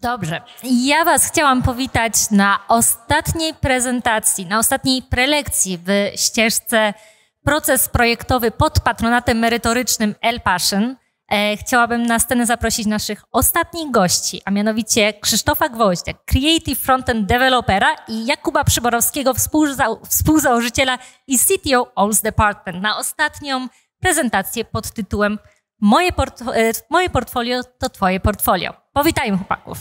Dobrze. Ja Was chciałam powitać na ostatniej prezentacji, na ostatniej prelekcji w ścieżce Proces projektowy pod patronatem merytorycznym El Passion. E, chciałabym na scenę zaprosić naszych ostatnich gości, a mianowicie Krzysztofa Gwoździa, Creative Frontend Developera i Jakuba Przyborowskiego, współzałożyciela i CTO Alls Department, na ostatnią prezentację pod tytułem Moje, portfo- e, moje portfolio to Twoje portfolio. Powitajmy chłopaków.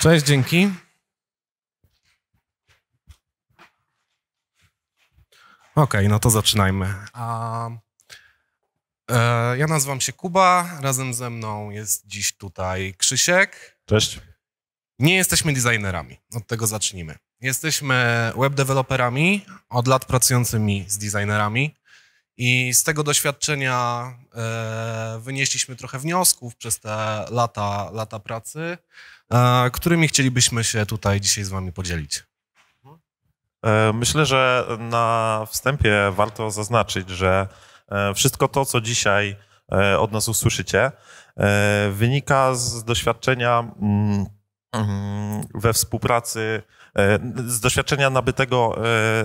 Cześć, dzięki. Okej, okay, no to zaczynajmy. A, e, ja nazywam się Kuba, razem ze mną jest dziś tutaj Krzysiek. Cześć. Nie jesteśmy designerami, od tego zacznijmy. Jesteśmy webdeveloperami, od lat pracującymi z designerami. I z tego doświadczenia e, wynieśliśmy trochę wniosków przez te lata, lata pracy, e, którymi chcielibyśmy się tutaj dzisiaj z Wami podzielić. E, myślę, że na wstępie warto zaznaczyć, że wszystko to, co dzisiaj od nas usłyszycie, wynika z doświadczenia mm, mm, we współpracy, z doświadczenia nabytego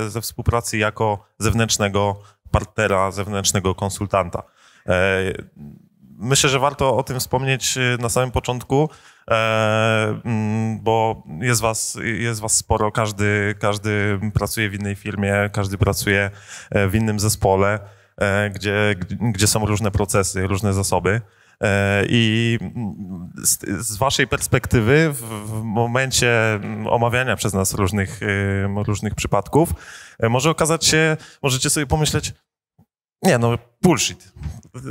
ze współpracy jako zewnętrznego partnera, zewnętrznego konsultanta. E, myślę, że warto o tym wspomnieć e, na samym początku, e, mm, bo jest was, jest was sporo, każdy, każdy pracuje w innej firmie, każdy pracuje w innym zespole, gdzie, gdzie są różne procesy, różne zasoby. E, I z, z waszej perspektywy w, w momencie omawiania przez nas różnych, e, różnych przypadków e, może okazać się, możecie sobie pomyśleć, nie, no bullshit.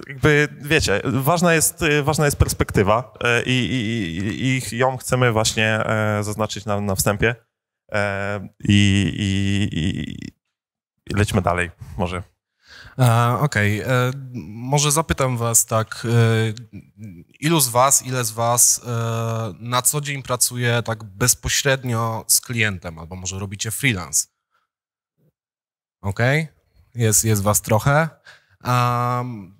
Jakby, wiecie, ważna jest, ważna jest perspektywa i, i, i ją chcemy właśnie zaznaczyć na, na wstępie. I, i, i lecimy dalej może. Okej, okay. E, może zapytam was tak, e, ilu z was, ile z was e, na co dzień pracuje tak bezpośrednio z klientem, albo może robicie freelance? Okej, okay. jest, jest was trochę. Um,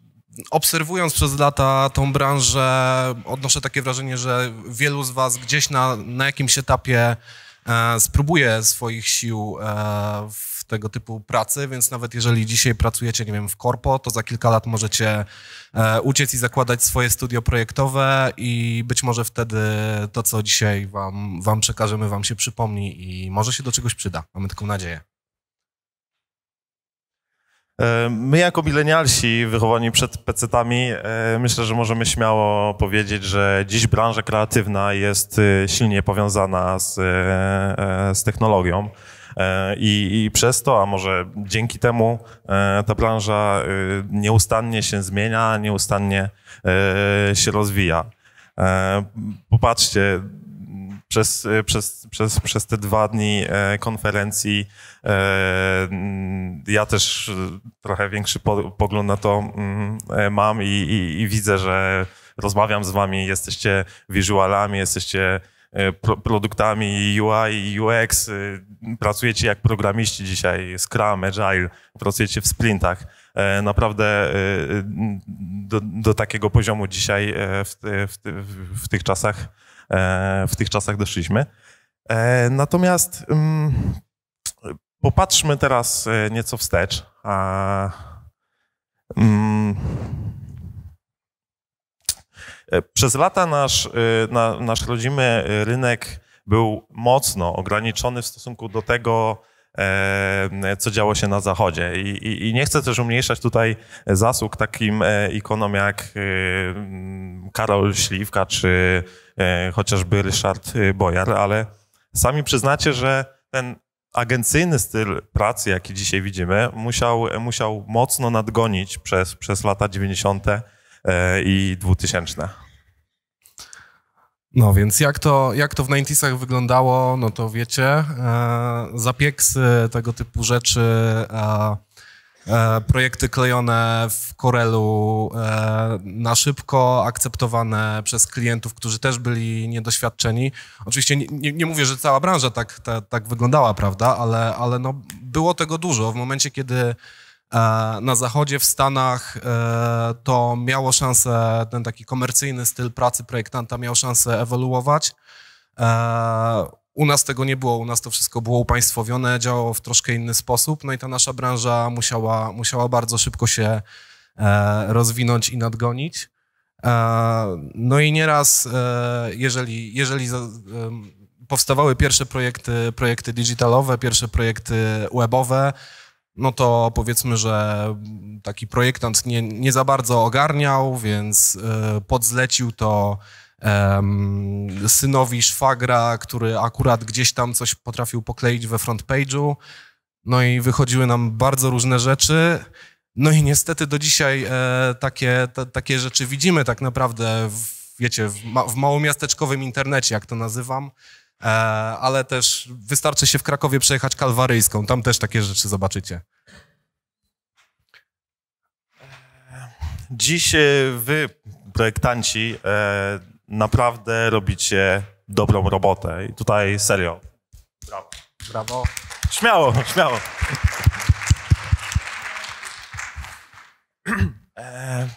obserwując przez lata tą branżę, odnoszę takie wrażenie, że wielu z was gdzieś na, na jakimś etapie E, spróbuję swoich sił e, w tego typu pracy, więc nawet jeżeli dzisiaj pracujecie, nie wiem, w korpo, to za kilka lat możecie e, uciec i zakładać swoje studio projektowe i być może wtedy to, co dzisiaj wam, wam przekażemy, wam się przypomni i może się do czegoś przyda. Mamy taką nadzieję. E, my jako milenialsi wychowani przed pecetami e, myślę, że możemy śmiało powiedzieć, że dziś branża kreatywna jest e, silnie powiązana z, z technologią. I, I, przez to, a może dzięki temu, ta branża nieustannie się zmienia, nieustannie się rozwija. Popatrzcie, przez, e, przez, przez, przez te dwa dni e, konferencji e, ja też trochę większy pogląd na to mm, mam i, i, i widzę, że rozmawiam z wami, jesteście wizualami, jesteście produktami UI i UX, pracujecie jak programiści dzisiaj, Scrum, Agile, pracujecie w sprintach. Naprawdę do, do takiego poziomu dzisiaj w, w, w tych czasach E, w tych czasach doszliśmy. E, natomiast mm, popatrzmy teraz e, nieco wstecz. Mm, przez lata nasz, nasz rodzimy rynek był mocno ograniczony w stosunku do tego, co działo się na Zachodzie. I, i, I, nie chcę też umniejszać tutaj zasług takim ikonom jak Karol Śliwka czy E, chociażby Ryszard e, Bojar, ale sami przyznacie, że ten agencyjny styl pracy, jaki dzisiaj widzimy, musiał, musiał mocno nadgonić przez, przez lata 90. E, i 2000. No więc jak to, jak to w 90 wyglądało, no to wiecie, e, zapieksy, tego typu rzeczy, e, E, projekty klejone w Corelu e, na szybko, akceptowane przez klientów, którzy też byli niedoświadczeni. Oczywiście nie, nie, mówię, że cała branża tak, ta, tak wyglądała, prawda, ale, ale no, było tego dużo. W momencie, kiedy e, na zachodzie, w Stanach, to miało szansę, ten taki komercyjny styl pracy projektanta miał szansę ewoluować u nas tego nie było, u nas to wszystko było upaństwowione, działało w troszkę inny sposób, no i ta nasza branża musiała, musiała bardzo szybko się e, rozwinąć i nadgonić. E, no i nieraz, e, jeżeli, jeżeli powstawały pierwsze projekty, projekty digitalowe, pierwsze projekty webowe, no to powiedzmy, że taki projektant nie, nie za bardzo ogarniał, więc podzlecił to um, synowi szwagra, który akurat gdzieś tam coś potrafił pokleić we frontpage'u. No i wychodziły nam bardzo różne rzeczy. No i niestety do dzisiaj e, takie, t, takie rzeczy widzimy tak naprawdę, w, wiecie, w, ma, w małomiasteczkowym internecie, jak to nazywam. E, ale też wystarczy się w Krakowie przejechać Kalwaryjską, tam też takie rzeczy zobaczycie. E, dziś e, wy, projektanci, e, naprawdę robicie dobrą robotę. I tutaj serio. Brawo. Brawo. Śmiało, śmiało. E,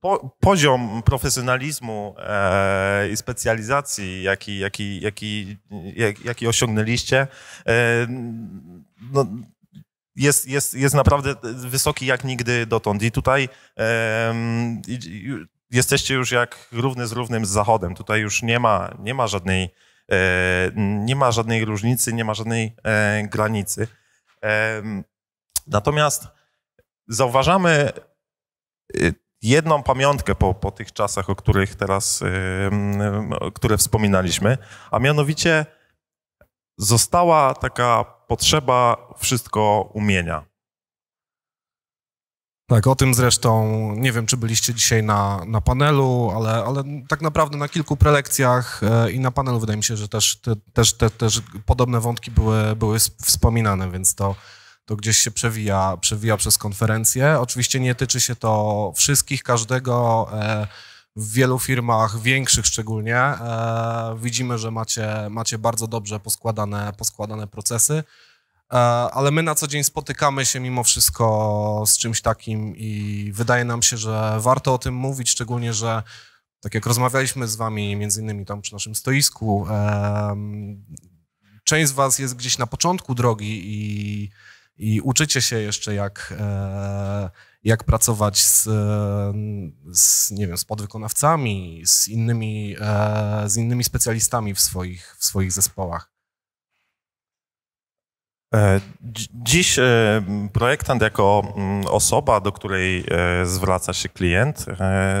po, poziom profesjonalizmu e, i specjalizacji, jaki, jaki, jaki, jak, jaki osiągnęliście, e, no, jest, jest, jest naprawdę wysoki jak nigdy dotąd. I tutaj e, jesteście już jak równy z równym z Zachodem. Tutaj już nie ma, nie ma żadnej e, nie ma żadnej różnicy, nie ma żadnej e, granicy. E, natomiast zauważamy jedną pamiątkę po, po tych czasach, o których teraz, które wspominaliśmy, a mianowicie została taka potrzeba wszystko umienia. Tak, o tym zresztą nie wiem, czy byliście dzisiaj na, na panelu, ale, ale tak naprawdę na kilku prelekcjach e, i na panelu wydaje mi się, że też, te, też, te, też podobne wątki były, były wspominane, więc to, to gdzieś się przewija, przewija przez konferencję. Oczywiście nie tyczy się to wszystkich, każdego. E, w wielu firmach, większych szczególnie, e, widzimy, że macie, macie bardzo dobrze poskładane, poskładane procesy. E, ale my na co dzień spotykamy się mimo wszystko z czymś takim i wydaje nam się, że warto o tym mówić, szczególnie, że tak jak rozmawialiśmy z wami między innymi tam przy naszym stoisku, część z was jest gdzieś na początku drogi i, i uczycie się jeszcze jak, e, jak pracować z, z, nie wiem, z podwykonawcami, z innymi, e, z innymi specjalistami w swoich, w swoich zespołach. E, dziś e, projektant jako mm, osoba, do której e, zwraca się klient,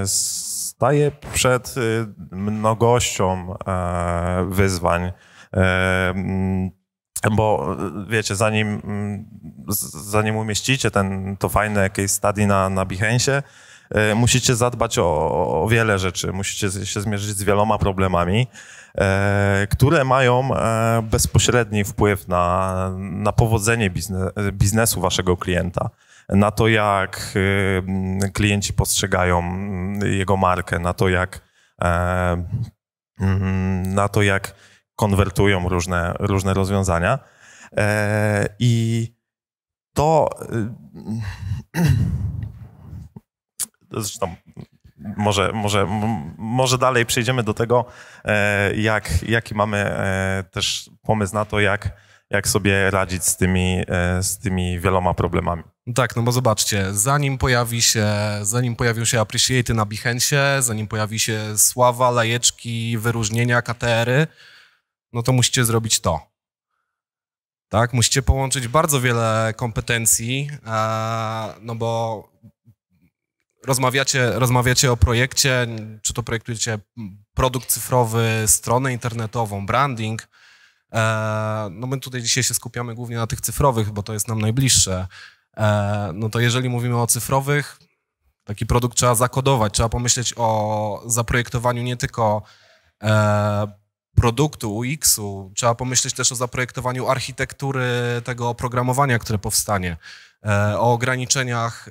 staje przed mnogością wyzwań. Mm, bo wiecie, zanim, mm, zanim umieścicie ten, to fajne case study na, na Behance, E, musicie zadbać o, o wiele rzeczy, musicie się zmierzyć z wieloma problemami, e, które mają e, bezpośredni wpływ na, na powodzenie biznesu waszego klienta na to, jak klienci postrzegają jego markę, na to, jak, na to, jak konwertują różne, różne rozwiązania. I to zresztą może, może, może dalej przejdziemy do tego, e, jak, jaki mamy e, też pomysł na to, jak, jak sobie radzić z tymi, e, z tymi wieloma problemami. Tak, no bo zobaczcie, zanim pojawi się, zanim pojawią się appreciaty na Behance, zanim pojawi się sława, lajeczki, wyróżnienia, katery, no to musicie zrobić to. Tak, musicie połączyć bardzo wiele kompetencji, no bo rozmawiacie, rozmawiacie o projekcie, czy to projektujecie produkt cyfrowy, stronę internetową, branding. E, no my tutaj dzisiaj się skupiamy głównie na tych cyfrowych, bo to jest nam najbliższe. E, no to jeżeli mówimy o cyfrowych, taki produkt trzeba zakodować, trzeba pomyśleć o zaprojektowaniu nie tylko e, produktu, UX-u, trzeba pomyśleć też o zaprojektowaniu architektury tego oprogramowania, które powstanie, o ograniczeniach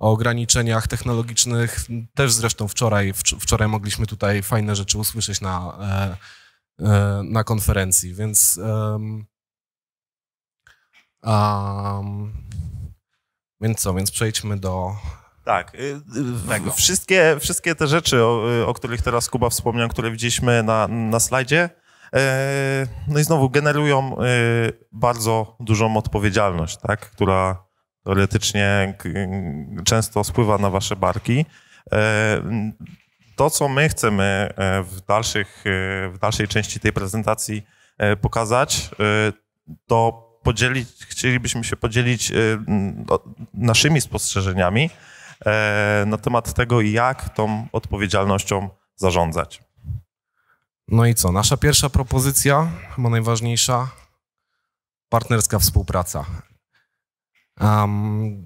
o ograniczeniach technologicznych. Też zresztą wczoraj, wczoraj mogliśmy tutaj fajne rzeczy usłyszeć na, e, e, na konferencji, więc. Um, um, więc co, więc przejdźmy do. Tak, y, Wszystkie, wszystkie te rzeczy, o, o, których teraz Kuba wspomniał, które widzieliśmy na, na slajdzie, e, no i znowu generują y, bardzo dużą odpowiedzialność, tak, która teoretycznie często spływa na wasze barki. E, to, co my chcemy e, w, dalszych, e, w dalszej części tej prezentacji pokazać, to podzielić, chcielibyśmy się podzielić no, naszymi spostrzeżeniami na temat tego, jak tą odpowiedzialnością zarządzać. No i co? Nasza pierwsza propozycja, chyba najważniejsza, partnerska współpraca. Um,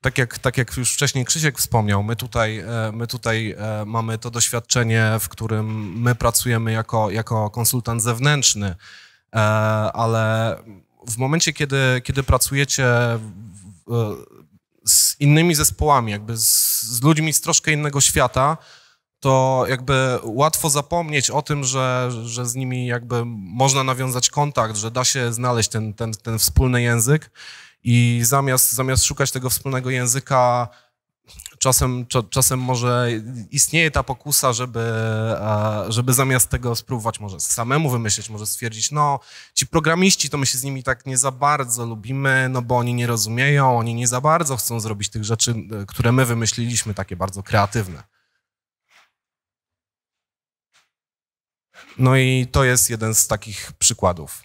tak jak, tak jak już wcześniej Krzysiek wspomniał, my tutaj, e, my tutaj e, mamy to doświadczenie, w którym my pracujemy jako, jako konsultant zewnętrzny, e, ale w momencie, kiedy, kiedy pracujecie z innymi zespołami, jakby z, z, ludźmi z troszkę innego świata, to jakby łatwo zapomnieć o tym, że, że z nimi jakby można nawiązać kontakt, że da się znaleźć ten, ten, ten wspólny język. I zamiast, zamiast szukać tego wspólnego języka, czasem, czasem może istnieje ta pokusa, żeby, e, żeby zamiast tego spróbować może samemu wymyśleć, może stwierdzić, no ci programiści, to my się z nimi tak nie za bardzo lubimy, no bo oni nie rozumieją, oni nie za bardzo chcą zrobić tych rzeczy, e, które my wymyśliliśmy, takie bardzo kreatywne. No i to jest jeden z takich przykładów.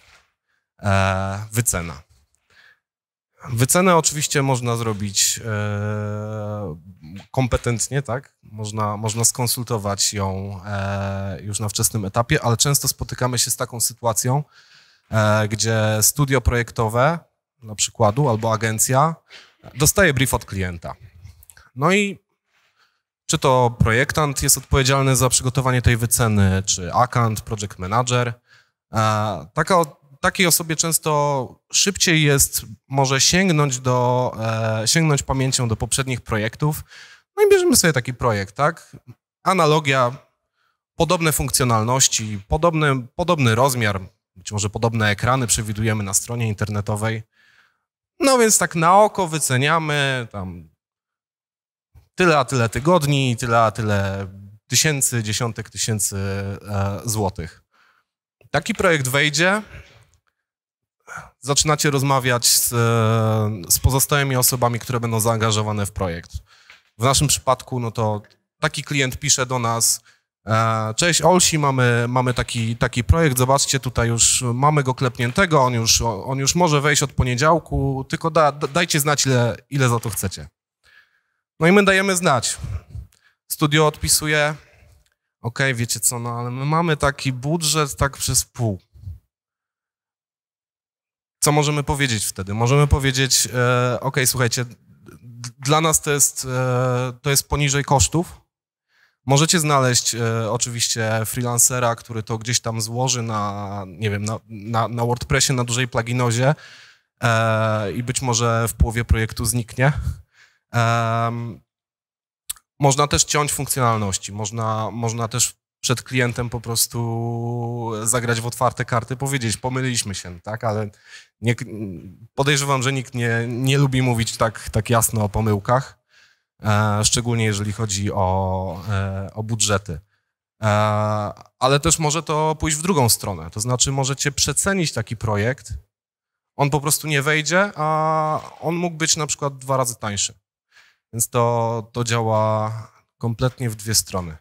E, wycena. Wycenę oczywiście można zrobić e, kompetentnie, tak? Można, można skonsultować ją e, już na wczesnym etapie, ale często spotykamy się z taką sytuacją, e, gdzie studio projektowe, na przykładu, albo agencja, dostaje brief od klienta. No i czy to projektant jest odpowiedzialny za przygotowanie tej wyceny, czy akant, project manager. E, taka takiej osobie często szybciej jest może sięgnąć, do, e, sięgnąć pamięcią do poprzednich projektów. No i bierzemy sobie taki projekt, tak? Analogia, podobne funkcjonalności, podobny, podobny rozmiar, być może podobne ekrany przewidujemy na stronie internetowej. No więc tak na oko wyceniamy tam tyle a tyle tygodni, tyle a tyle tysięcy, dziesiątek tysięcy e, złotych. Taki projekt wejdzie, zaczynacie rozmawiać z, e, z pozostałymi osobami, które będą zaangażowane w projekt. W naszym przypadku, no to taki klient pisze do nas, e, Cześć Olsi, mamy, mamy taki, taki projekt, zobaczcie, tutaj już mamy go klepniętego, on już, on już może wejść od poniedziałku, tylko da, dajcie znać, ile, ile za to chcecie. No i my dajemy znać. Studio odpisuje, ok, wiecie co, no ale my mamy taki budżet tak przez pół co możemy powiedzieć wtedy? Możemy powiedzieć, e, ok, słuchajcie, dla nas to jest, e, to jest poniżej kosztów. Możecie znaleźć e, oczywiście freelancera, który to gdzieś tam złoży na, nie wiem, na, na, na WordPressie, na dużej pluginozie e, i być może w połowie projektu zniknie. można też ciąć funkcjonalności, można, można też przed klientem po prostu zagrać w otwarte karty, powiedzieć, pomyliliśmy się, tak, ale nie, podejrzewam, że nikt nie, nie lubi mówić tak, tak jasno o pomyłkach, e, szczególnie jeżeli chodzi o, e, o budżety. E, ale też może to pójść w drugą stronę, to znaczy możecie przecenić taki projekt, on po prostu nie wejdzie, a on mógł być na przykład dwa razy tańszy. Więc to, to działa kompletnie w dwie strony.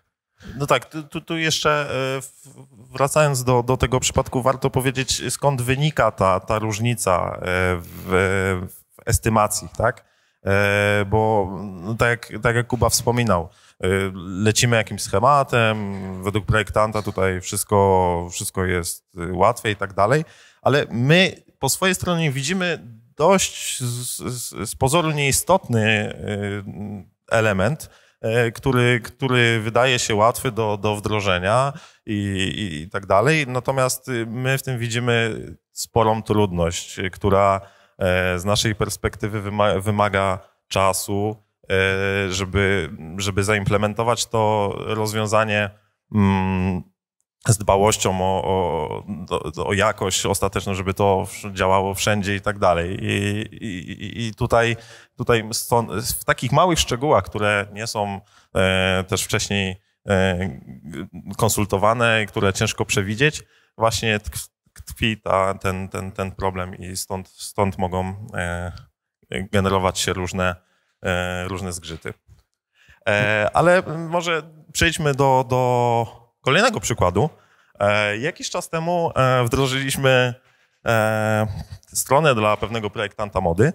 No tak, tu, tu jeszcze e, wracając do, do tego przypadku, warto powiedzieć, skąd wynika ta, ta różnica e, w, w estymacji, tak? E, bo no tak, tak jak Kuba wspominał, lecimy jakimś schematem, według projektanta tutaj wszystko, wszystko jest łatwe i tak dalej, ale my po swojej stronie widzimy dość z, z, z pozoru nieistotny element, E, który, który wydaje się łatwy do, do wdrożenia i, i, i tak dalej. Natomiast y, my w tym widzimy sporą trudność, która e, z naszej perspektywy wymaga czasu, e, żeby, żeby zaimplementować to rozwiązanie mm, z dbałością o, o, o, jakość ostateczną, żeby to działało wszędzie i tak dalej. I, i, i tutaj, tutaj stąd, w takich małych szczegółach, które nie są e, też wcześniej e, konsultowane, które ciężko przewidzieć, właśnie tkwi ta, ten, ten, ten problem i stąd, stąd mogą e, generować się różne, e, różne zgrzyty. E, ale może przejdźmy do, do kolejnego przykładu. E, jakiś czas temu e, wdrożyliśmy e, stronę dla pewnego projektanta mody.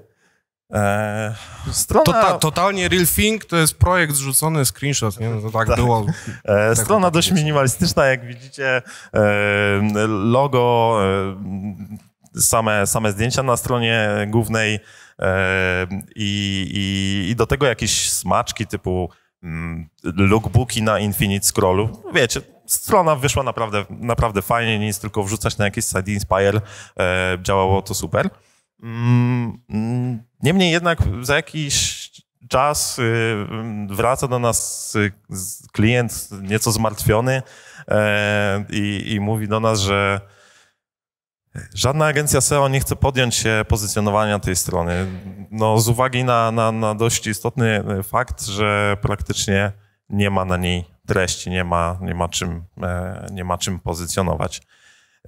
E, strona... Tota-, totalnie real thing, to jest projekt zrzucony screenshot, nie? No to tak, tak. było. E, tak strona dość minimalistyczna, jak widzicie, e, logo, same, same zdjęcia na stronie głównej i, i, i do tego jakieś smaczki typu mm, lookbooki na Infinite Scrollu. Wiecie, strona wyszła naprawdę, naprawdę fajnie, nic tylko wrzucać na jakiś side inspire, e, działało to super. Mm, niemniej jednak za jakiś czas y, wraca do nas y, klient nieco zmartwiony e, i, i mówi do nas, że Żadna agencja SEO nie chce podjąć się pozycjonowania tej strony. No, z uwagi na, na, na dość istotny e, fakt, że praktycznie nie ma na niej treści, nie ma, nie ma, czym, e, nie ma czym pozycjonować.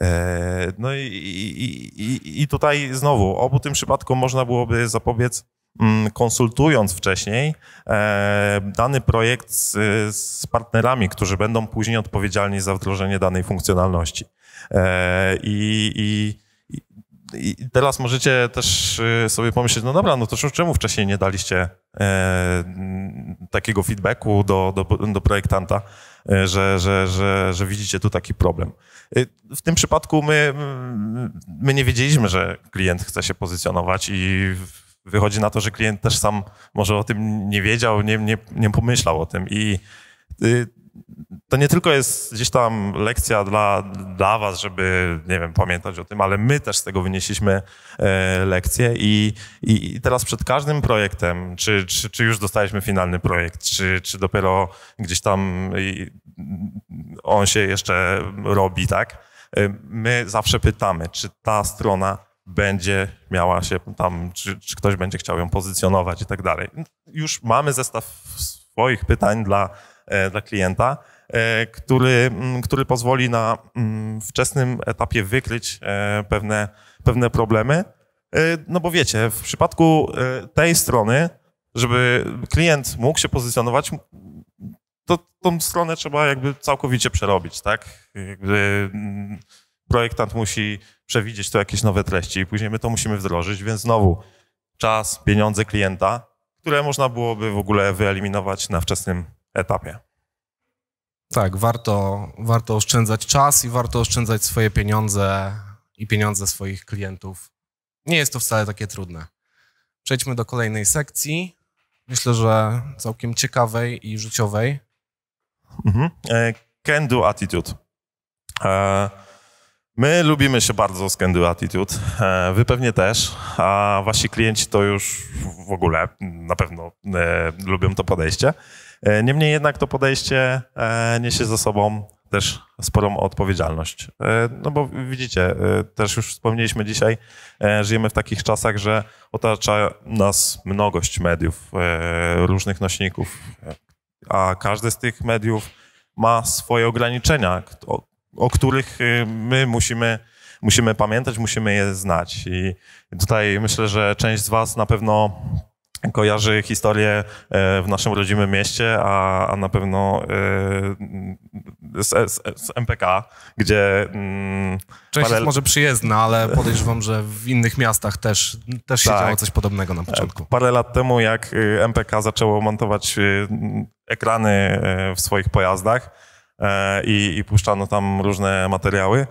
E, no i, i, i tutaj znowu, obu tym przypadkom można byłoby zapobiec mm, konsultując wcześniej e, dany projekt z, z, partnerami, którzy będą później odpowiedzialni za wdrożenie danej funkcjonalności. I, i i teraz możecie też y, sobie pomyśleć, no dobra, no to czemu wcześniej nie daliście e, takiego feedbacku do, do, do projektanta, e, że, że, że, że, widzicie tu taki problem. Y, w tym przypadku my, mm, my nie wiedzieliśmy, że klient chce się pozycjonować i wychodzi na to, że klient też sam może o tym nie wiedział, nie, nie, nie pomyślał o tym i y, to nie tylko jest gdzieś tam lekcja dla, dla was, żeby, nie wiem, pamiętać o tym, ale my też z tego wynieśliśmy e, lekcję i, i, i, teraz przed każdym projektem, czy, czy, czy już dostaliśmy finalny projekt, czy, czy dopiero gdzieś tam on się jeszcze robi, tak? E, my zawsze pytamy, czy ta strona będzie miała się tam, czy, czy ktoś będzie chciał ją pozycjonować i tak dalej. Już mamy zestaw swoich pytań dla, e, dla klienta E, który, mm, który pozwoli na mm, wczesnym etapie wykryć e, pewne, pewne problemy. E, no bo wiecie, w przypadku tej strony, żeby klient mógł się pozycjonować, to tą stronę trzeba jakby całkowicie przerobić, tak? Jakby mm, projektant musi przewidzieć to jakieś nowe treści i później my to musimy wdrożyć, więc znowu czas, pieniądze klienta, które można byłoby w ogóle wyeliminować na wczesnym etapie. Tak, warto, warto oszczędzać czas i warto oszczędzać swoje pieniądze i pieniądze swoich klientów. Nie jest to wcale takie trudne. Przejdźmy do kolejnej sekcji. Myślę, że całkiem ciekawej i życiowej. Mhm. E, can do attitude. E, my lubimy się bardzo z Can do attitude. E, wy pewnie też, a wasi klienci to już w ogóle na pewno lubią to podejście. E, niemniej jednak to podejście e, niesie ze sobą też sporą odpowiedzialność. E, no bo widzicie, też już wspomnieliśmy dzisiaj, żyjemy w takich czasach, że otacza nas mnogość mediów, różnych nośników, a każdy z tych mediów ma swoje ograniczenia, o, o których my musimy, musimy pamiętać, musimy je znać. I tutaj myślę, że część z Was na pewno kojarzy historię e, w naszym rodzimym mieście, a, a na pewno e, z, e, z, z MPK, gdzie... Mm, Część parę... może przyjezdna, ale podejrzewam, że w innych miastach też, też się tak. działo coś podobnego na początku. Parę lat temu, jak y, MPK zaczęło montować y, ekrany w swoich pojazdach i, i puszczano tam różne materiały,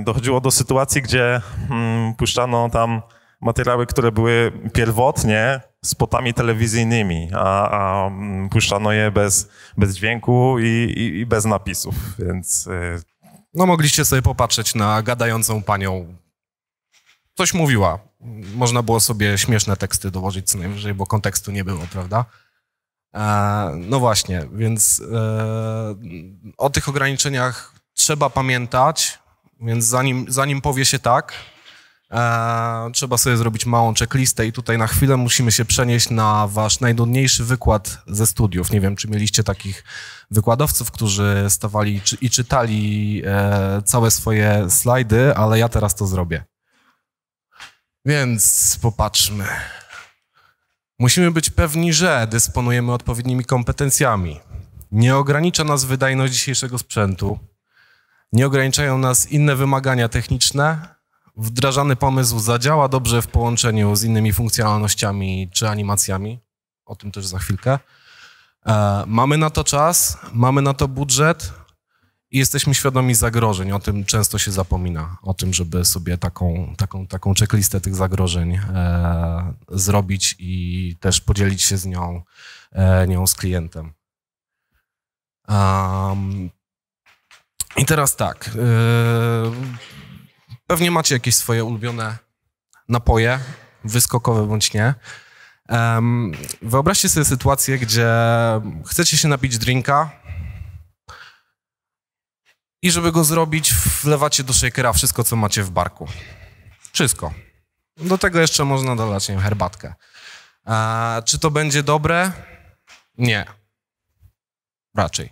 dochodziło do sytuacji, gdzie mm, puszczano tam materiały, które były pierwotnie spotami telewizyjnymi, a, a mm, puszczano je bez, bez dźwięku i, i, i bez napisów, więc... Y, no mogliście sobie popatrzeć na gadającą panią. Coś mówiła. Można było sobie śmieszne teksty dołożyć co najwyżej, bo kontekstu nie było, prawda? E, no właśnie, więc e, o tych ograniczeniach trzeba pamiętać, więc zanim, zanim powie się tak, E, trzeba sobie zrobić małą checklistę i tutaj na chwilę musimy się przenieść na wasz najnudniejszy wykład ze studiów. Nie wiem, czy mieliście takich wykładowców, którzy stawali i czytali e, całe swoje slajdy, ale ja teraz to zrobię. Więc popatrzmy. Musimy być pewni, że dysponujemy odpowiednimi kompetencjami. Nie ogranicza nas wydajność dzisiejszego sprzętu. Nie ograniczają nas inne wymagania techniczne, wdrażany pomysł zadziała dobrze w połączeniu z innymi funkcjonalnościami czy animacjami. O tym też za chwilkę. E, mamy na to czas, mamy na to budżet i jesteśmy świadomi zagrożeń. O tym często się zapomina, o tym, żeby sobie taką, taką, taką checklistę tych zagrożeń e, zrobić i też podzielić się z nią, e, nią z klientem. I teraz tak. Pewnie macie jakieś swoje ulubione napoje, wyskokowe bądź nie. Um, wyobraźcie sobie sytuację, gdzie chcecie się napić drinka i żeby go zrobić, wlewacie do shakera wszystko, co macie w barku. Wszystko. Do tego jeszcze można dodać, nie herbatkę. E, czy to będzie dobre? Nie. Raczej.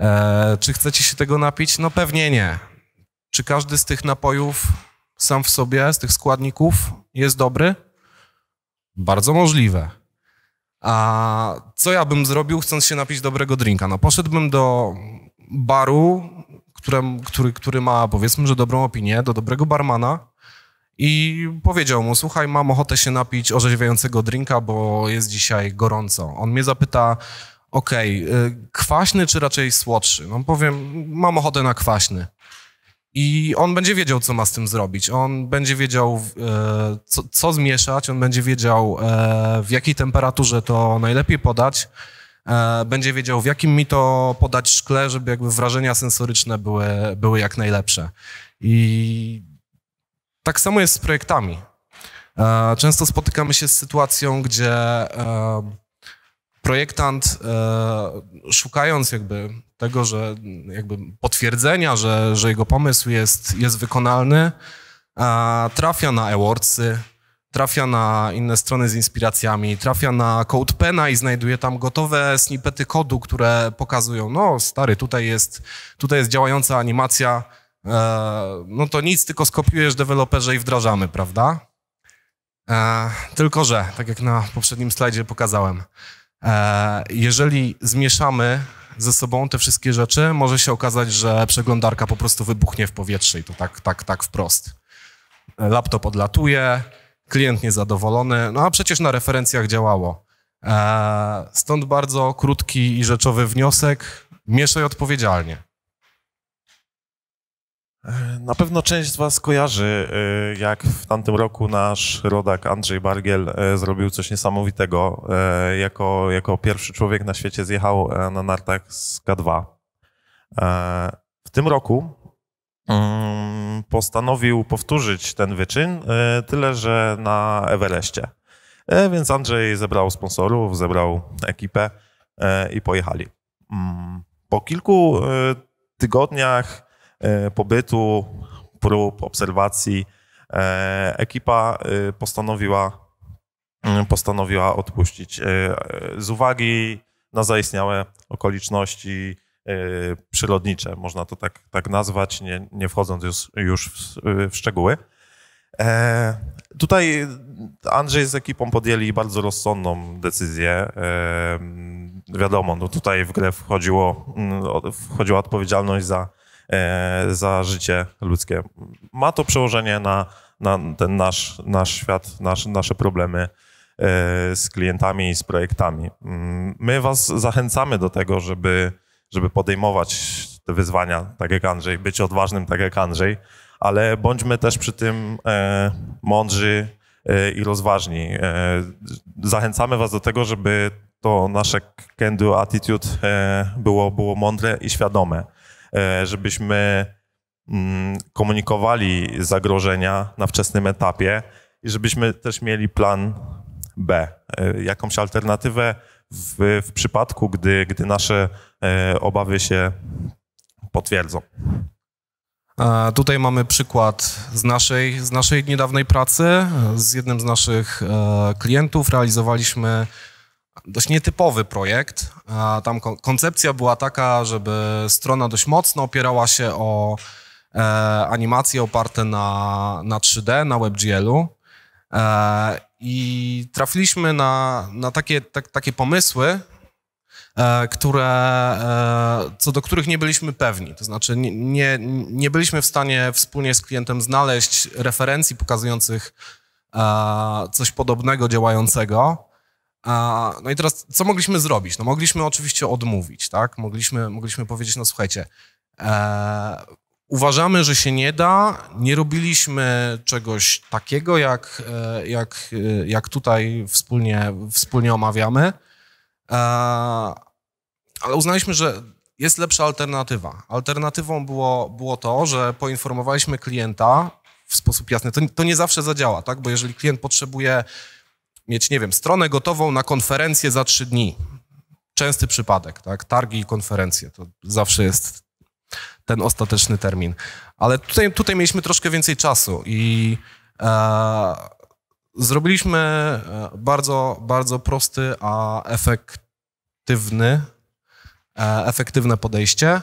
E, czy chcecie się tego napić? No pewnie nie. Czy każdy z tych napojów sam w sobie, z tych składników jest dobry? Bardzo możliwe. A co ja bym zrobił, chcąc się napić dobrego drinka? No poszedłbym do baru, którym, który, który ma powiedzmy, że dobrą opinię, do dobrego barmana i powiedział mu, słuchaj, mam ochotę się napić orzeźwiającego drinka, bo jest dzisiaj gorąco. On mnie zapyta, okej, okay, kwaśny czy raczej słodszy? No powiem, mam ochotę na kwaśny. I on będzie wiedział, co ma z tym zrobić. On będzie wiedział, e, co, co, zmieszać, on będzie wiedział, e, w jakiej temperaturze to najlepiej podać. E, będzie wiedział, w jakim mi to podać szkle, żeby jakby wrażenia sensoryczne były, były jak najlepsze. I tak samo jest z projektami. Często spotykamy się z sytuacją, gdzie projektant e, szukając jakby tego, że jakby potwierdzenia, że, że jego pomysł jest, jest wykonalny, e, trafia na awardsy, trafia na inne strony z inspiracjami, trafia na CodePena i znajduje tam gotowe snippety kodu, które pokazują, no stary, tutaj jest, tutaj jest działająca animacja, e, no to nic, tylko skopiujesz deweloperze i wdrażamy, prawda? E, tylko, że, tak jak na poprzednim slajdzie pokazałem, E, jeżeli zmieszamy ze sobą te wszystkie rzeczy, może się okazać, że przeglądarka po prostu wybuchnie w powietrze i to tak, tak, tak wprost. Laptop odlatuje, klient niezadowolony, no a przecież na referencjach działało. E, stąd bardzo krótki i rzeczowy wniosek, mieszaj odpowiedzialnie. E, na pewno część z Was kojarzy, e, jak w tamtym roku nasz rodak Andrzej Bargiel e, zrobił coś niesamowitego. Jako, jako pierwszy człowiek na świecie zjechał na nartach z K2. W tym roku mm, postanowił powtórzyć ten wyczyn, tyle że na Everestie. Więc Andrzej zebrał sponsorów, zebrał ekipę i pojechali. Mm, po kilku tygodniach E, pobytu, prób, obserwacji e, ekipa e, postanowiła, postanowiła odpuścić. Z uwagi na zaistniałe okoliczności przyrodnicze, można to tak, tak nazwać, nie, nie wchodząc już, już w, w szczegóły. tutaj Andrzej z ekipą podjęli bardzo rozsądną decyzję. wiadomo, no tutaj w grę wchodziło, mm, wchodziła odpowiedzialność za E, za życie ludzkie. Ma to przełożenie na, na ten nasz, nasz świat, nasz, nasze problemy e, z klientami i z projektami. Mm, my Was zachęcamy do tego, żeby, żeby podejmować te wyzwania, tak jak Andrzej, być odważnym, tak jak Andrzej, ale bądźmy też przy tym e, mądrzy i rozważni. Zachęcamy Was do tego, żeby to nasze can-do attitude było, było mądre i świadome. E, żebyśmy mm, komunikowali zagrożenia na wczesnym etapie i żebyśmy też mieli plan B, e, jakąś alternatywę w, w przypadku, gdy, gdy nasze e, obawy się potwierdzą. Tutaj mamy przykład z naszej, z naszej niedawnej pracy. Z jednym z naszych klientów realizowaliśmy dość nietypowy projekt. Tam koncepcja była taka, żeby strona dość mocno opierała się o e, animacje oparte na, na 3D, na WebGL-u. E, I trafiliśmy na, na takie, tak, takie pomysły, e, które, co do których nie byliśmy pewni. To znaczy, nie, nie byliśmy w stanie wspólnie z klientem znaleźć referencji pokazujących coś podobnego działającego. No i teraz, co mogliśmy zrobić? No mogliśmy oczywiście odmówić, tak? Mogliśmy, mogliśmy powiedzieć, no słuchajcie, e, uważamy, że się nie da, nie robiliśmy czegoś takiego, jak, e, jak, e, jak tutaj wspólnie, wspólnie omawiamy, e, ale uznaliśmy, że jest lepsza alternatywa. Alternatywą było, było to, że poinformowaliśmy klienta w sposób jasny. To, to nie zawsze zadziała, tak? Bo jeżeli klient potrzebuje mieć, nie wiem, stronę gotową na konferencję za trzy dni. Częsty przypadek, tak? Targi i konferencje to zawsze jest ten ostateczny termin. Ale tutaj, tutaj mieliśmy troszkę więcej czasu i e, zrobiliśmy e, bardzo, bardzo prosty, a efektywny, e, efektywne podejście.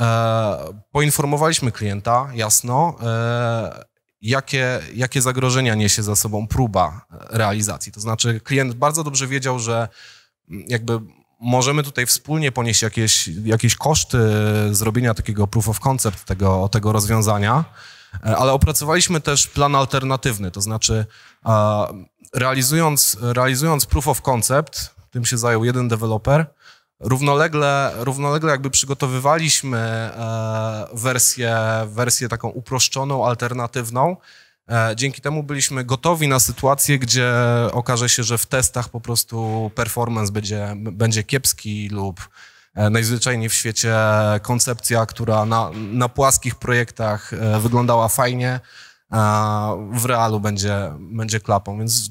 E, poinformowaliśmy klienta jasno e, jakie, jakie zagrożenia niesie za sobą próba realizacji. To znaczy, klient bardzo dobrze wiedział, że mm, jakby możemy tutaj wspólnie ponieść jakieś, jakieś koszty e, zrobienia takiego proof of concept, tego, tego rozwiązania, e, ale opracowaliśmy też plan alternatywny, to znaczy e, realizując, realizując proof of concept, tym się zajął jeden deweloper, Równolegle, równolegle jakby przygotowywaliśmy e, wersję, wersję taką uproszczoną, alternatywną. E, dzięki temu byliśmy gotowi na sytuację, gdzie okaże się, że w testach po prostu performance będzie, będzie kiepski lub e, najzwyczajniej w świecie koncepcja, która na, na płaskich projektach wyglądała fajnie, w realu będzie, będzie klapą. Więc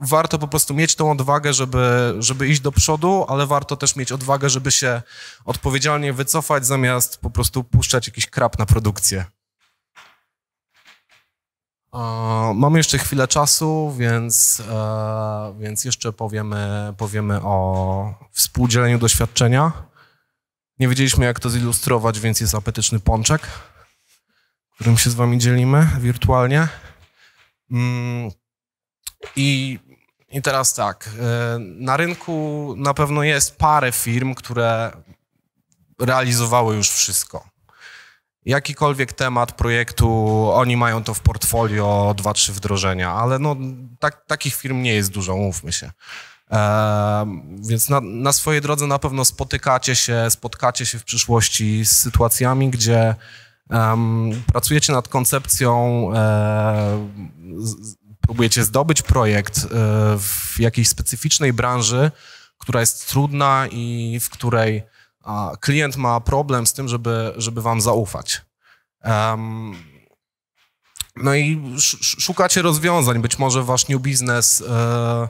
warto po prostu mieć tą odwagę, żeby, żeby iść do przodu, ale warto też mieć odwagę, żeby się odpowiedzialnie wycofać, zamiast po prostu puszczać jakiś krap na produkcję. Mamy jeszcze chwilę czasu, więc, e, więc jeszcze powiemy, powiemy o współdzieleniu doświadczenia. Nie wiedzieliśmy, jak to zilustrować, więc jest apetyczny pączek którym się z wami dzielimy wirtualnie. Mm. I, i teraz tak, e, na rynku na pewno jest parę firm, które realizowały już wszystko. Jakikolwiek temat projektu, oni mają to w portfolio dwa trzy wdrożenia, ale no, tak, takich firm nie jest dużo, mówmy się. E, więc na, na, swojej drodze na pewno spotykacie się, spotkacie się w przyszłości z sytuacjami, gdzie pracujecie nad koncepcją, e, próbujecie zdobyć projekt e, w jakiejś specyficznej branży, która jest trudna i w której klient ma problem z tym, żeby, żeby wam zaufać. No i szukacie rozwiązań. Być może wasz new business e,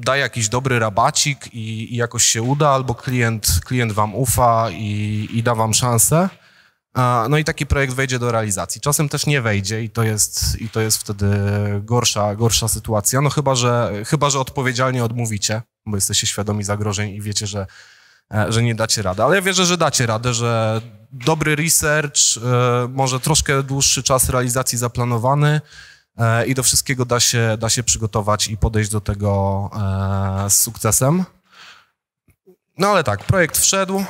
da jakiś dobry rabacik i, i jakoś się uda, albo klient, klient wam ufa i, i da wam szansę. No i taki projekt wejdzie do realizacji. Czasem też nie wejdzie i to jest, i to jest wtedy gorsza, gorsza sytuacja. No chyba że, chyba, że odpowiedzialnie odmówicie, bo jesteście świadomi zagrożeń i wiecie, że, e, że nie dacie rady. Ale ja wierzę, że dacie radę, że dobry research, e, może troszkę dłuższy czas realizacji zaplanowany e, i do wszystkiego da się, da się przygotować i podejść do tego z sukcesem. No ale tak, projekt wszedł,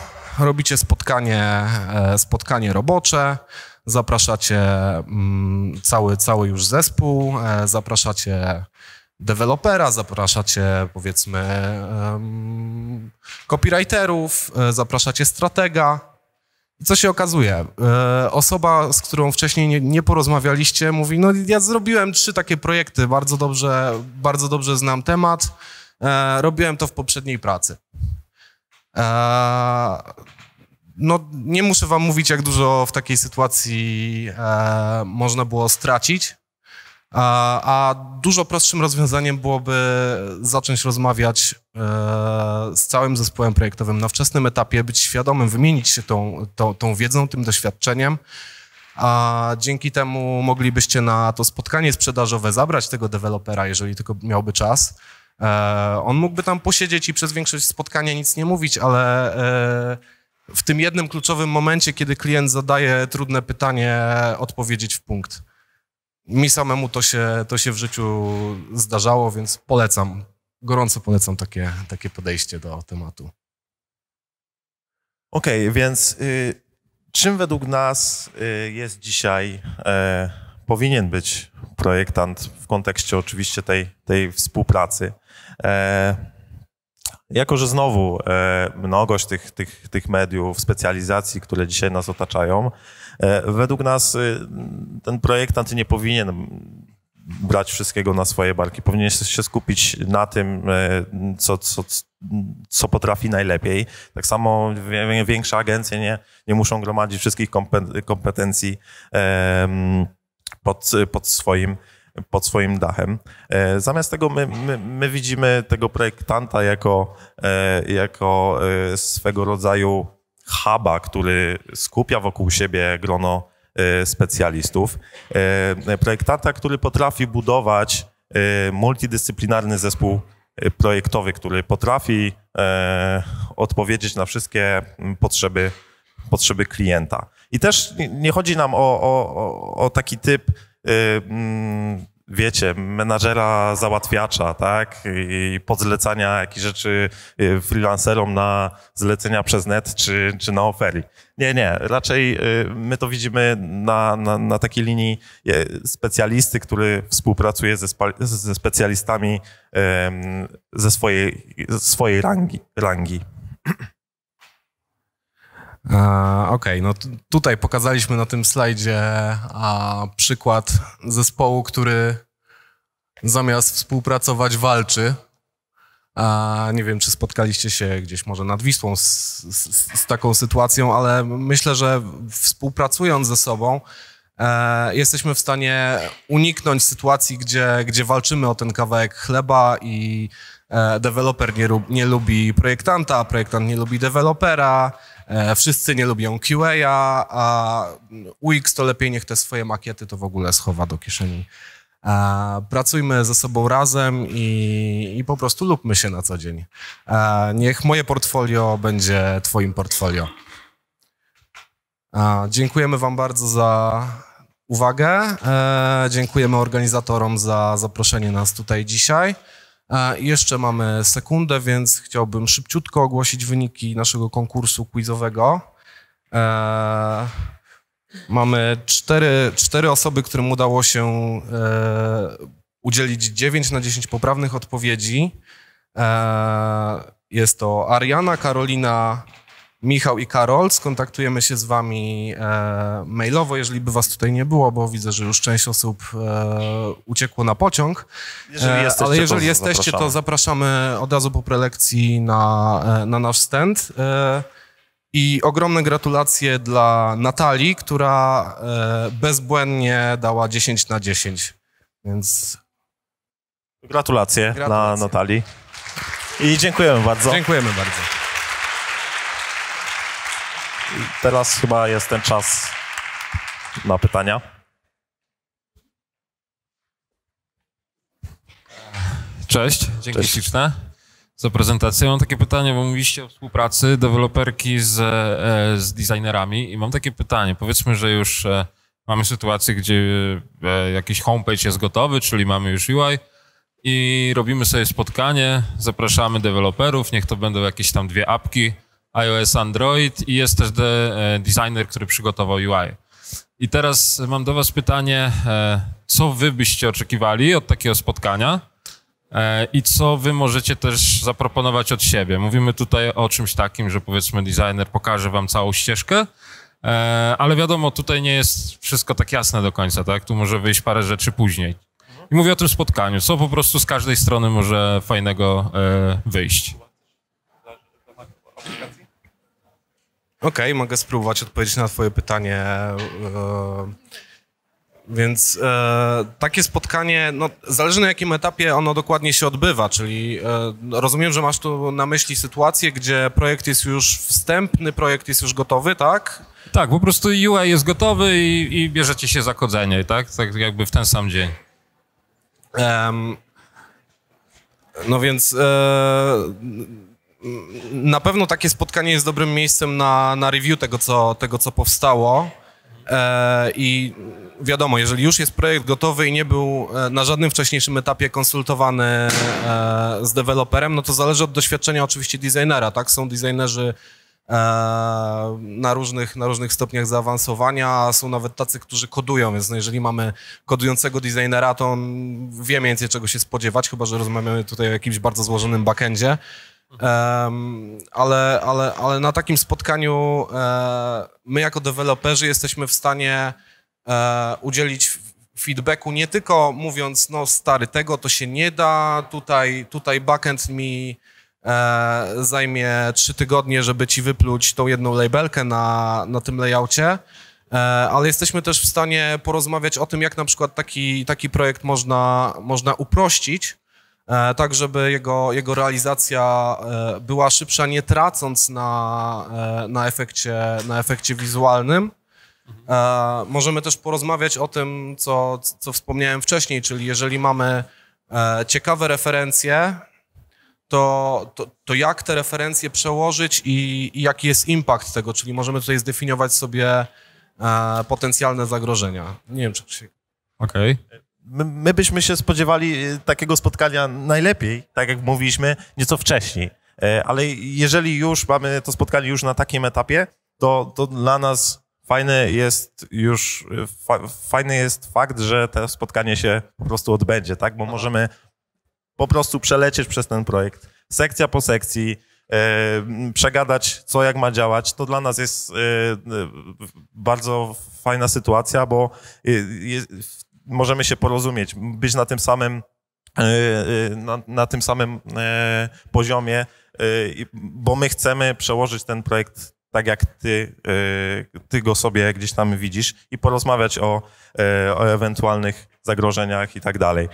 robicie spotkanie, e, spotkanie robocze, zapraszacie mm, cały, cały już zespół, e, zapraszacie dewelopera, zapraszacie powiedzmy copywriterów, e, zapraszacie stratega. I co się okazuje? Osoba, z którą wcześniej nie, nie, porozmawialiście, mówi: No, ja zrobiłem trzy takie projekty, bardzo dobrze, bardzo dobrze znam temat, robiłem to w poprzedniej pracy. Eee, no, nie muszę wam mówić, jak dużo w takiej sytuacji eee, można było stracić, eee, a dużo prostszym rozwiązaniem byłoby zacząć rozmawiać z całym zespołem projektowym na wczesnym etapie, być świadomym, wymienić się tą, tą, tą wiedzą, tym doświadczeniem, a dzięki temu moglibyście na to spotkanie sprzedażowe zabrać tego dewelopera, jeżeli tylko miałby czas, E, on mógłby tam posiedzieć i przez większość spotkania nic nie mówić, ale e, w tym jednym kluczowym momencie, kiedy klient zadaje trudne pytanie, odpowiedzieć w punkt. Mi samemu to się, to się w życiu zdarzało, więc polecam, gorąco polecam takie, takie podejście do tematu. Okej, okay, więc y, czym według nas y, jest dzisiaj, y, powinien być projektant w kontekście oczywiście tej, tej współpracy. E, jako, że znowu e, mnogość tych, tych, tych mediów, specjalizacji, które dzisiaj nas otaczają, e, według nas ten projektant nie powinien brać wszystkiego na swoje barki. Powinien się skupić na tym, co, co, co potrafi najlepiej. Tak samo większe agencje nie, nie muszą gromadzić wszystkich kompetencji pod, pod swoim pod swoim dachem. E, zamiast tego my, my, my, widzimy tego projektanta jako, e, jako e, swego rodzaju huba, który skupia wokół siebie grono specjalistów. Projektanta, który potrafi budować multidyscyplinarny zespół projektowy, który potrafi odpowiedzieć na wszystkie potrzeby potrzeby klienta. I też nie chodzi nam o, o, o taki typ, y, mm, wiecie, menadżera załatwiacza, tak? I podzlecania jakichś rzeczy y, freelancerom na zlecenia przez net czy, czy na oferi. Nie, nie. Raczej y, my to widzimy na, na, na takiej linii specjalisty, który współpracuje ze, ze specjalistami ze swojej, swojej rangi. rangi. Okej, okay, no tutaj pokazaliśmy na tym slajdzie a, przykład zespołu, który zamiast współpracować walczy. A, nie wiem, czy spotkaliście się gdzieś może nad Wisłą z, z, z taką sytuacją, ale myślę, że współpracując ze sobą e, jesteśmy w stanie uniknąć sytuacji, gdzie, gdzie walczymy o ten kawałek chleba i e, deweloper nie, nie, lubi projektanta, projektant nie lubi dewelopera, E, wszyscy nie lubią QA, a UX to lepiej niech te swoje makiety to w ogóle schowa do kieszeni. E, pracujmy ze sobą razem i, i po prostu lubmy się na co dzień. E, niech moje portfolio będzie Twoim portfolio. Dziękujemy Wam bardzo za uwagę. Dziękujemy organizatorom za zaproszenie nas tutaj dzisiaj. Jeszcze mamy sekundę, więc chciałbym szybciutko ogłosić wyniki naszego konkursu quizowego. E, mamy cztery, cztery osoby, którym udało się e, udzielić 9 na 10 poprawnych odpowiedzi. E, jest to Ariana, Karolina, Michał i Karol. Skontaktujemy się z Wami e, mailowo, jeżeli by Was tutaj nie było, bo widzę, że już część osób e, uciekło na pociąg. Jeżeli e, ale jeżeli to jesteście, zapraszamy. to zapraszamy od razu po prelekcji na, e, na nasz stand. E, I ogromne gratulacje dla Natalii, która bezbłędnie dała 10 na 10. Więc. Gratulacje, gratulacje. dla Natalii. I dziękujemy bardzo. Dziękujemy bardzo teraz chyba jest ten czas na pytania. Cześć, dzięki Cześć. śliczne za prezentację. Mam takie pytanie, bo mówiliście o współpracy deweloperki z, e, z designerami i mam takie pytanie. Powiedzmy, że już e, mamy sytuację, gdzie e, jakiś homepage jest gotowy, czyli mamy już UI i robimy sobie spotkanie, zapraszamy deweloperów, niech to będą jakieś tam dwie apki, iOS, Android i jest też de, e, designer, który przygotował UI. I teraz mam do Was pytanie, e, co Wy byście oczekiwali od takiego spotkania e, i co Wy możecie też zaproponować od siebie? Mówimy tutaj o czymś takim, że powiedzmy designer pokaże Wam całą ścieżkę, ale wiadomo, tutaj nie jest wszystko tak jasne do końca, tak? Tu może wyjść parę rzeczy później. I mówię o tym spotkaniu, co po prostu z każdej strony może fajnego wyjść. Okej, okay, mogę spróbować odpowiedzieć na twoje pytanie. E, więc e, takie spotkanie, no, zależy na jakim etapie ono dokładnie się odbywa, czyli e, rozumiem, że masz tu na myśli sytuację, gdzie projekt jest już wstępny, projekt jest już gotowy, tak? Tak, po prostu UI jest gotowy i, i bierzecie się za kodzenie, tak? Tak jakby w ten sam dzień. Um, no więc... E, na pewno takie spotkanie jest dobrym miejscem na, na review tego co, tego, co powstało. E, I wiadomo, jeżeli już jest projekt gotowy i nie był e, na żadnym wcześniejszym etapie konsultowany e, z deweloperem, no to zależy od doświadczenia oczywiście designera, tak? Są designerzy na różnych, na różnych stopniach zaawansowania, a są nawet tacy, którzy kodują, więc no jeżeli mamy kodującego designera, to on wie więcej czego się spodziewać, chyba że rozmawiamy tutaj o jakimś bardzo złożonym backendzie. Um, ale, ale, ale na takim spotkaniu e, my jako deweloperzy jesteśmy w stanie e, udzielić feedbacku, nie tylko mówiąc, no stary, tego to się nie da, tutaj, tutaj backend mi e, zajmie trzy tygodnie, żeby ci wypluć tą jedną labelkę na, na tym layoutie, e, ale jesteśmy też w stanie porozmawiać o tym, jak na przykład taki, taki projekt można, można uprościć, E, tak żeby jego, jego realizacja e, była szybsza, nie tracąc na, e, na, efekcie, na efekcie wizualnym. Możemy też porozmawiać o tym, co, co wspomniałem wcześniej, czyli jeżeli mamy ciekawe referencje, to, to, to jak te referencje przełożyć i, i jaki jest impact tego, czyli możemy tutaj zdefiniować sobie potencjalne zagrożenia. Nie wiem, czy się... Okej. Okay. My, my byśmy się spodziewali e, takiego spotkania najlepiej, tak jak mówiliśmy, nieco wcześniej. E, ale jeżeli już mamy to spotkanie już na takim etapie, to, to dla nas fajny jest już e, fa, fajny jest fakt, że to spotkanie się po prostu odbędzie, tak? Bo możemy po prostu przelecieć przez ten projekt, sekcja po sekcji, e, przegadać, co jak ma działać. To dla nas jest e, bardzo fajna sytuacja, bo e, jest, możemy się porozumieć, być na tym samym, e, e, na, na tym samym e, poziomie, bo my chcemy przełożyć ten projekt tak jak ty, ty go sobie gdzieś tam widzisz i porozmawiać o, o ewentualnych zagrożeniach i tak dalej.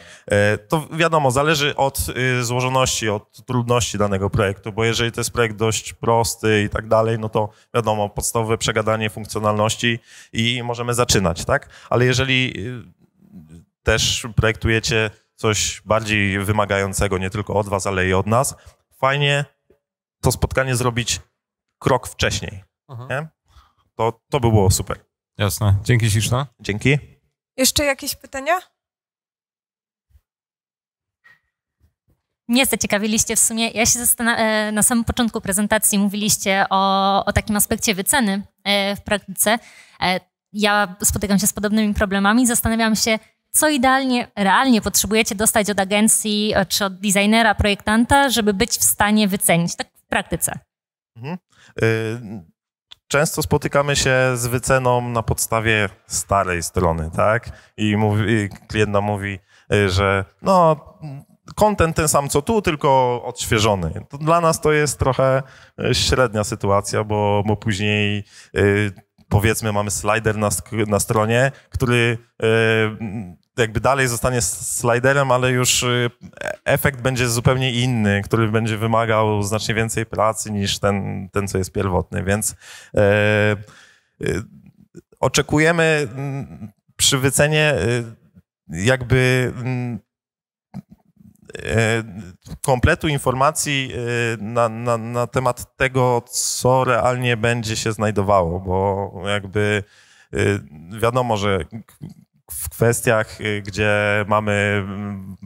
To wiadomo, zależy od złożoności, od trudności danego projektu, bo jeżeli to jest projekt dość prosty i tak dalej, no to wiadomo, podstawowe przegadanie funkcjonalności i możemy zaczynać, tak? Ale jeżeli też projektujecie coś bardziej wymagającego, nie tylko od was, ale i od nas. Fajnie to spotkanie zrobić krok wcześniej. To, to by było super. Jasne. Dzięki śliczna Dzięki. Jeszcze jakieś pytania? Mnie zaciekawiliście w sumie, ja się zastanawiam, e, na samym początku prezentacji mówiliście o, o takim aspekcie wyceny e, w praktyce. E, ja spotykam się z podobnymi problemami, zastanawiam się, co idealnie, realnie potrzebujecie dostać od agencji czy od designera, projektanta, żeby być w stanie wycenić, tak w praktyce. Mhm. Y często spotykamy się z wyceną na podstawie starej strony, tak? I, mówi, klient nam mówi, y, że no, kontent ten sam co tu, tylko odświeżony. To dla nas to jest trochę y, średnia sytuacja, bo, bo później. Y, powiedzmy, mamy slider na, na stronie, który jakby dalej zostanie sliderem, ale już y, efekt będzie zupełnie inny, który będzie wymagał znacznie więcej pracy niż ten, ten co jest pierwotny, więc e, y, mm, y, mm, e, oczekujemy przy wycenie jakby kompletu informacji na, na, na temat tego, co realnie będzie się znajdowało, bo jakby wiadomo, że w kwestiach, y, gdzie mamy, mm,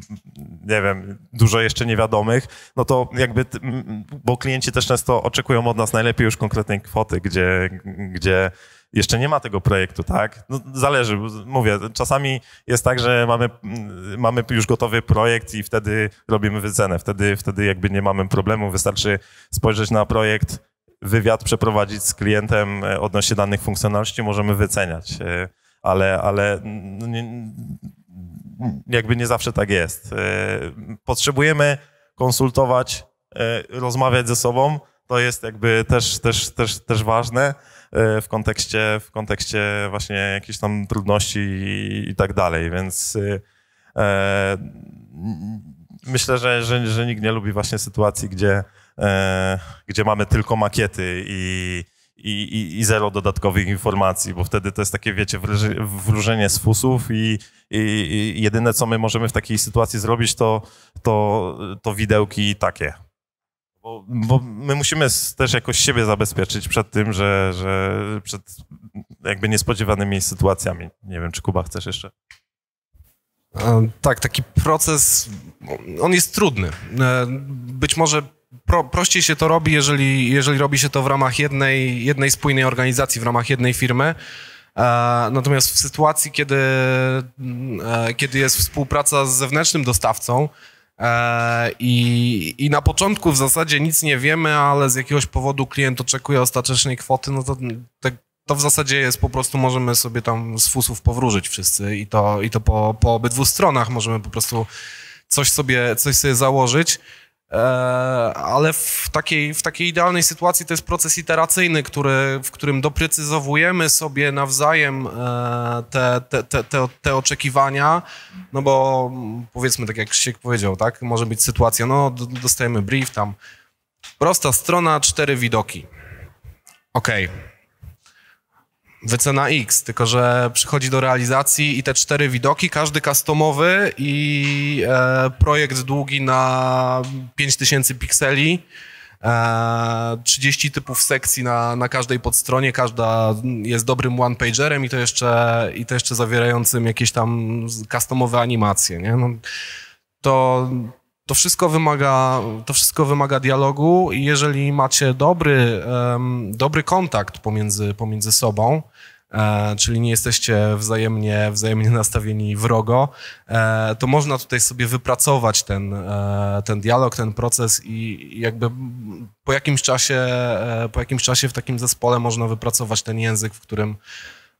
nie wiem, dużo jeszcze niewiadomych, no to jakby, bo klienci też często oczekują od nas najlepiej już konkretnej kwoty, gdzie, gdzie jeszcze nie ma tego projektu, tak? No, zależy, mówię, czasami jest tak, że mamy, mm, mamy już gotowy projekt i wtedy robimy wycenę, wtedy, wtedy jakby nie mamy problemu, wystarczy spojrzeć na projekt, wywiad przeprowadzić z klientem e, odnośnie danych funkcjonalności, możemy wyceniać. E, ale, ale no nie, jakby nie zawsze tak jest. E, potrzebujemy konsultować, e, rozmawiać ze sobą, to jest jakby też, też, też, też ważne e, w kontekście, w kontekście właśnie jakichś tam trudności i, i tak dalej, więc e, myślę, że, że, że nikt nie lubi właśnie sytuacji, gdzie, e, gdzie mamy tylko makiety i, i, i, i, zero dodatkowych informacji, bo wtedy to jest takie, wiecie, wróżenie z fusów i, i, jedyne, co my możemy w takiej sytuacji zrobić, to, to, to widełki takie. Bo, bo, my musimy też jakoś siebie zabezpieczyć przed tym, że, że przed jakby niespodziewanymi sytuacjami. Nie wiem, czy Kuba chcesz jeszcze? E, tak, taki proces, on jest trudny. E, być może pro, prościej się to robi, jeżeli, jeżeli robi się to w ramach jednej, jednej spójnej organizacji, w ramach jednej firmy. E, natomiast w sytuacji, kiedy, e, kiedy jest współpraca z zewnętrznym dostawcą e, i, i na początku w zasadzie nic nie wiemy, ale z jakiegoś powodu klient oczekuje ostatecznej kwoty, no to, to w zasadzie jest po prostu możemy sobie tam z fusów powróżyć wszyscy i to, i to po, po obydwu stronach możemy po prostu coś sobie, coś sobie założyć ale w takiej, w takiej idealnej sytuacji to jest proces iteracyjny, który, w którym doprecyzowujemy sobie nawzajem te, te, te, te, te oczekiwania, no bo powiedzmy tak jak Krzysiek powiedział, tak, może być sytuacja, no dostajemy brief tam, prosta strona, cztery widoki. Okej, okay wycena X, tylko że przychodzi do realizacji i te cztery widoki, każdy customowy i e, projekt długi na 5000 pikseli, e, 30 typów sekcji na, na każdej podstronie, każda jest dobrym one-pagerem i to jeszcze, i to jeszcze zawierającym jakieś tam customowe animacje, nie? No, to, to wszystko wymaga, to wszystko wymaga dialogu i jeżeli macie dobry, dobry kontakt pomiędzy, pomiędzy sobą, e, czyli nie jesteście wzajemnie, wzajemnie nastawieni wrogo, e, to można tutaj sobie wypracować ten, e, ten dialog, ten proces i jakby po jakimś, czasie, po jakimś czasie w takim zespole można wypracować ten język, w którym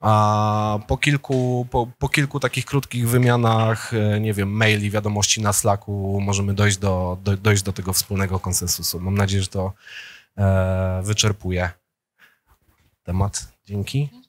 a po kilku, po, po, kilku takich krótkich wymianach, e, nie wiem, maili, wiadomości na Slacku, możemy dojść do, do, dojść do tego wspólnego konsensusu. Mam nadzieję, że to e, wyczerpuje temat. Dzięki.